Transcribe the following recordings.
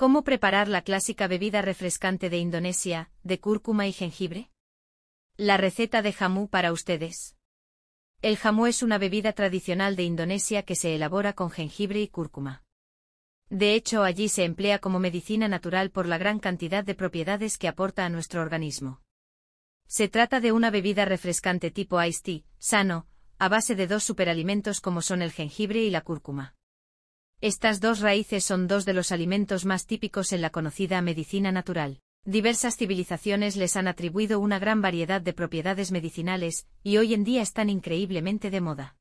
¿Cómo preparar la clásica bebida refrescante de Indonesia, de cúrcuma y jengibre? La receta de jamú para ustedes. El jamú es una bebida tradicional de Indonesia que se elabora con jengibre y cúrcuma. De hecho, allí se emplea como medicina natural por la gran cantidad de propiedades que aporta a nuestro organismo. Se trata de una bebida refrescante tipo iced tea, sano, a base de dos superalimentos como son el jengibre y la cúrcuma. Estas dos raíces son dos de los alimentos más típicos en la conocida medicina natural. Diversas civilizaciones les han atribuido una gran variedad de propiedades medicinales, y hoy en día están increíblemente de moda.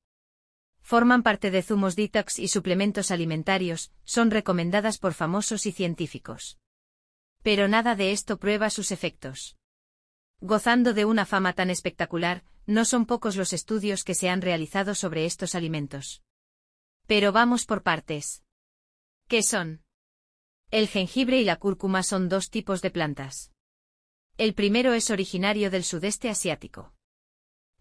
Forman parte de zumos detox y suplementos alimentarios, son recomendadas por famosos y científicos. Pero nada de esto prueba sus efectos. Gozando de una fama tan espectacular, no son pocos los estudios que se han realizado sobre estos alimentos. Pero vamos por partes. ¿Qué son? El jengibre y la cúrcuma son dos tipos de plantas. El primero es originario del sudeste asiático.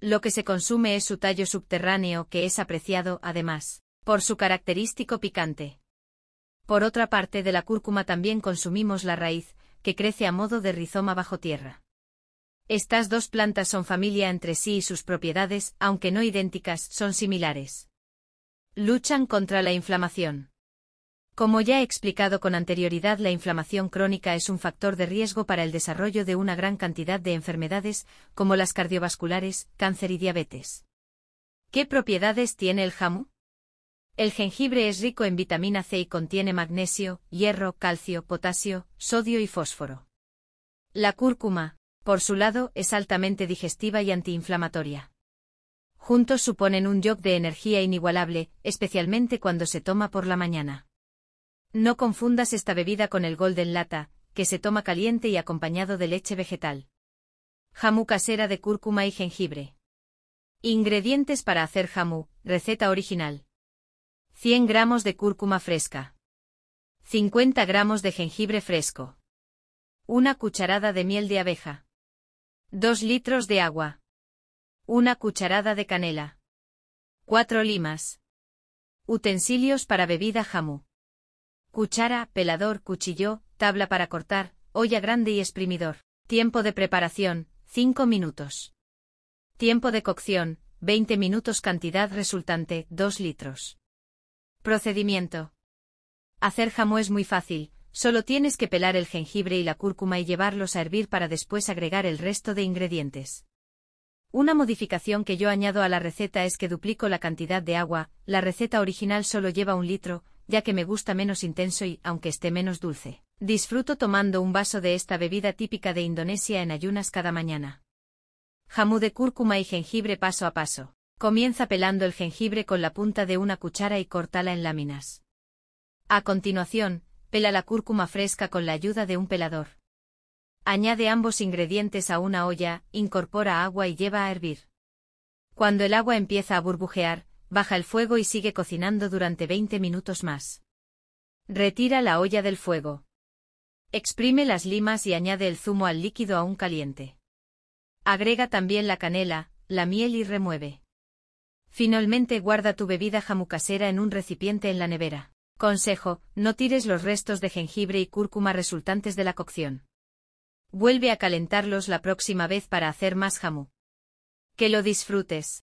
Lo que se consume es su tallo subterráneo que es apreciado, además, por su característico picante. Por otra parte de la cúrcuma también consumimos la raíz, que crece a modo de rizoma bajo tierra. Estas dos plantas son familia entre sí y sus propiedades, aunque no idénticas, son similares luchan contra la inflamación. Como ya he explicado con anterioridad, la inflamación crónica es un factor de riesgo para el desarrollo de una gran cantidad de enfermedades, como las cardiovasculares, cáncer y diabetes. ¿Qué propiedades tiene el jamu? El jengibre es rico en vitamina C y contiene magnesio, hierro, calcio, potasio, sodio y fósforo. La cúrcuma, por su lado, es altamente digestiva y antiinflamatoria. Juntos suponen un yog de energía inigualable, especialmente cuando se toma por la mañana. No confundas esta bebida con el Golden Lata, que se toma caliente y acompañado de leche vegetal. Jamú casera de cúrcuma y jengibre. Ingredientes para hacer jamú, receta original. 100 gramos de cúrcuma fresca. 50 gramos de jengibre fresco. Una cucharada de miel de abeja. 2 litros de agua. Una cucharada de canela. Cuatro limas. Utensilios para bebida jamú. Cuchara, pelador, cuchillo, tabla para cortar, olla grande y exprimidor. Tiempo de preparación, 5 minutos. Tiempo de cocción, 20 minutos cantidad resultante, 2 litros. Procedimiento. Hacer jamú es muy fácil, solo tienes que pelar el jengibre y la cúrcuma y llevarlos a hervir para después agregar el resto de ingredientes. Una modificación que yo añado a la receta es que duplico la cantidad de agua, la receta original solo lleva un litro, ya que me gusta menos intenso y, aunque esté menos dulce, disfruto tomando un vaso de esta bebida típica de Indonesia en ayunas cada mañana. Jamú de cúrcuma y jengibre paso a paso. Comienza pelando el jengibre con la punta de una cuchara y cortala en láminas. A continuación, pela la cúrcuma fresca con la ayuda de un pelador. Añade ambos ingredientes a una olla, incorpora agua y lleva a hervir. Cuando el agua empieza a burbujear, baja el fuego y sigue cocinando durante 20 minutos más. Retira la olla del fuego. Exprime las limas y añade el zumo al líquido aún caliente. Agrega también la canela, la miel y remueve. Finalmente guarda tu bebida jamucasera en un recipiente en la nevera. Consejo, no tires los restos de jengibre y cúrcuma resultantes de la cocción. Vuelve a calentarlos la próxima vez para hacer más jamú. Que lo disfrutes.